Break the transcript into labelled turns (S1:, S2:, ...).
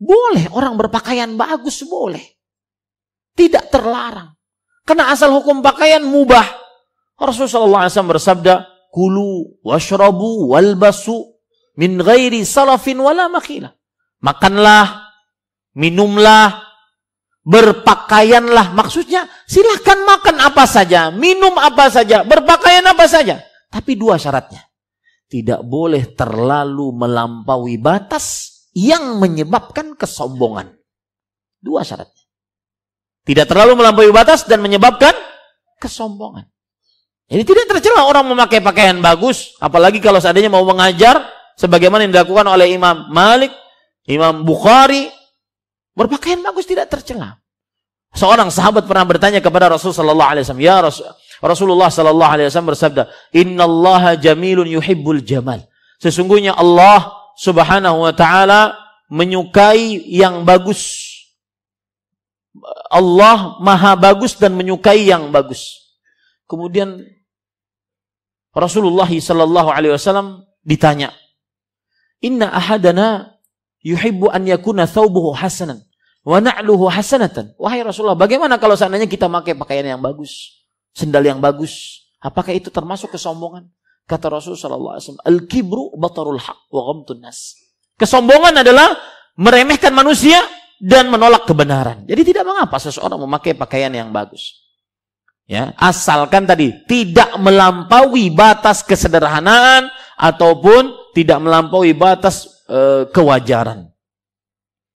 S1: Boleh orang berpakaian bagus, boleh. Tidak terlarang. Karena asal hukum pakaian mubah. Rasulullah SAW bersabda, Kulu, washrabu, walbasu, min ghairi salafin wala makilah. Makanlah, minumlah, berpakaianlah. Maksudnya silahkan makan apa saja, minum apa saja, berpakaian apa saja. Tapi dua syaratnya. Tidak boleh terlalu melampaui batas yang menyebabkan kesombongan. Dua syaratnya. Tidak terlalu melampaui batas dan menyebabkan kesombongan. Jadi tidak tercela orang memakai pakaian bagus, apalagi kalau seandainya mau mengajar sebagaimana yang dilakukan oleh Imam Malik, Imam Bukhari, berpakaian bagus tidak tercela. Seorang sahabat pernah bertanya kepada Rasulullah sallallahu alaihi wasallam, "Ya Rasul, Rasulullah sallallahu alaihi wasallam bersabda, "Innallaha jamilun yuhibbul jamal." Sesungguhnya Allah Subhanahu wa taala menyukai yang bagus. Allah Maha bagus dan menyukai yang bagus. Kemudian Rasulullah sallallahu alaihi wasallam ditanya, "Inna ahadana yuhibbu an yakuna thawbuhu hasanan wa na'luhu hasanatan." Wahai Rasulullah, bagaimana kalau seandainya kita pakai pakaian yang bagus, sendal yang bagus? Apakah itu termasuk kesombongan? Kata Rasul sallallahu alaihi wasallam, "Al-kibru batarul haq wa ghamtun nas." Kesombongan adalah meremehkan manusia dan menolak kebenaran. Jadi tidak mengapa seseorang memakai pakaian yang bagus. Ya, asalkan tadi tidak melampaui batas kesederhanaan ataupun tidak melampaui batas e, kewajaran.